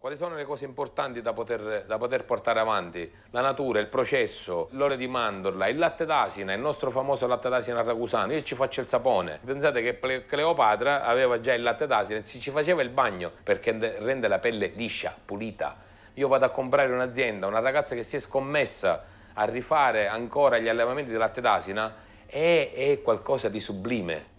Quali sono le cose importanti da poter, da poter, portare avanti? La natura, il processo, l'ore di mandorla, il latte d'asina, il nostro famoso latte d'asina ragusano. Io ci faccio il sapone. Pensate che Cleopatra aveva già il latte d'asina e ci faceva il bagno perché rende la pelle liscia, pulita. Io vado a comprare un'azienda, una ragazza che si è scommessa a rifare ancora gli allevamenti di latte d'asina è, è qualcosa di sublime.